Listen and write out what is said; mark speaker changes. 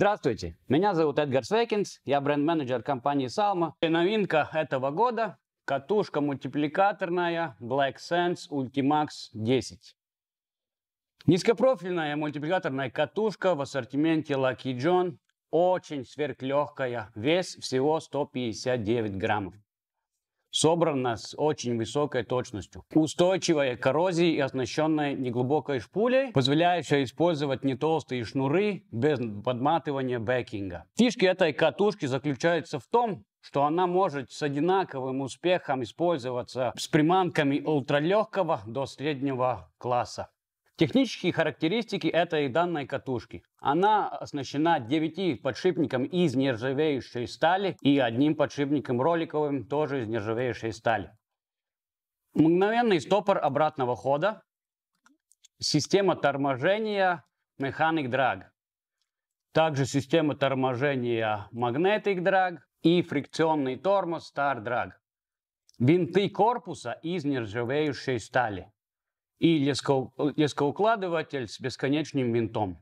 Speaker 1: Здравствуйте, меня зовут Эдгар Свекинс, я бренд-менеджер компании Salma. И новинка этого года – катушка мультипликаторная Black Sense Ultimax 10. Низкопрофильная мультипликаторная катушка в ассортименте Lucky John, очень сверхлегкая, вес всего 159 граммов собрана с очень высокой точностью. Устойчивая к коррозии и оснащенная неглубокой шпулей, позволяющая использовать не толстые шнуры без подматывания бэкинга. Фишки этой катушки заключаются в том, что она может с одинаковым успехом использоваться с приманками ультралегкого до среднего класса. Технические характеристики этой данной катушки. Она оснащена 9 подшипником из нержавеющей стали и одним подшипником роликовым тоже из нержавеющей стали. Мгновенный стопор обратного хода. Система торможения Mechanic Drag. Также система торможения Magnetic Drag и фрикционный тормоз Star Drag. Винты корпуса из нержавеющей стали и лескоукладыватель с бесконечным винтом.